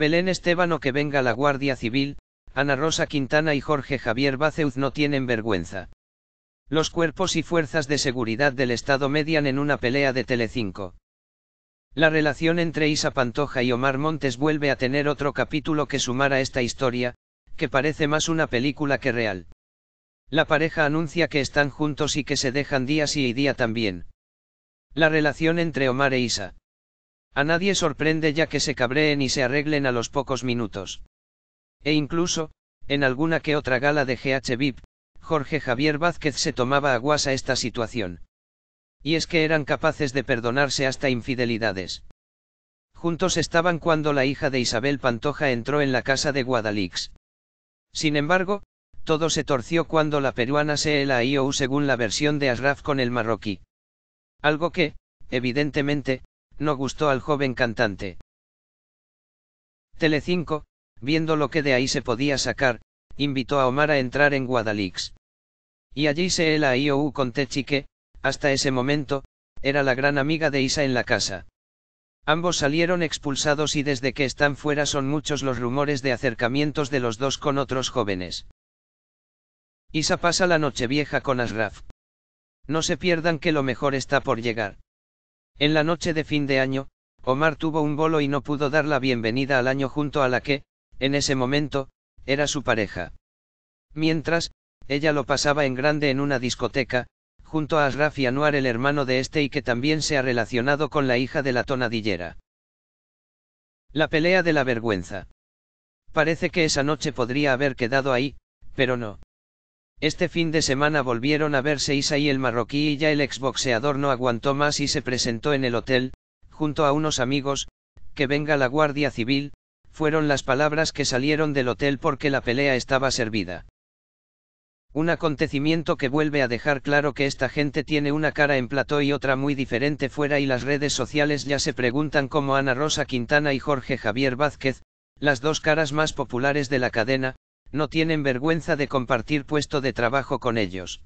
Belén Esteban o que venga la Guardia Civil, Ana Rosa Quintana y Jorge Javier Baceuz no tienen vergüenza. Los cuerpos y fuerzas de seguridad del Estado median en una pelea de Telecinco. La relación entre Isa Pantoja y Omar Montes vuelve a tener otro capítulo que sumar a esta historia, que parece más una película que real. La pareja anuncia que están juntos y que se dejan día sí y día también. La relación entre Omar e Isa. A nadie sorprende ya que se cabreen y se arreglen a los pocos minutos. E incluso, en alguna que otra gala de GH VIP, Jorge Javier Vázquez se tomaba aguas a esta situación. Y es que eran capaces de perdonarse hasta infidelidades. Juntos estaban cuando la hija de Isabel Pantoja entró en la casa de Guadalix. Sin embargo, todo se torció cuando la peruana se la IOU según la versión de Asraf con el marroquí. Algo que, evidentemente, no gustó al joven cantante. Telecinco, viendo lo que de ahí se podía sacar, invitó a Omar a entrar en Guadalix. Y allí se él a IOU con Techi que, hasta ese momento, era la gran amiga de Isa en la casa. Ambos salieron expulsados y desde que están fuera son muchos los rumores de acercamientos de los dos con otros jóvenes. Isa pasa la noche vieja con Asraf. No se pierdan que lo mejor está por llegar. En la noche de fin de año, Omar tuvo un bolo y no pudo dar la bienvenida al año junto a la que, en ese momento, era su pareja. Mientras, ella lo pasaba en grande en una discoteca, junto a Asraf y Anuar el hermano de este y que también se ha relacionado con la hija de la tonadillera. La pelea de la vergüenza. Parece que esa noche podría haber quedado ahí, pero no. Este fin de semana volvieron a verse Isa y el marroquí y ya el exboxeador no aguantó más y se presentó en el hotel, junto a unos amigos, que venga la Guardia Civil, fueron las palabras que salieron del hotel porque la pelea estaba servida. Un acontecimiento que vuelve a dejar claro que esta gente tiene una cara en plató y otra muy diferente fuera y las redes sociales ya se preguntan cómo Ana Rosa Quintana y Jorge Javier Vázquez, las dos caras más populares de la cadena, no tienen vergüenza de compartir puesto de trabajo con ellos.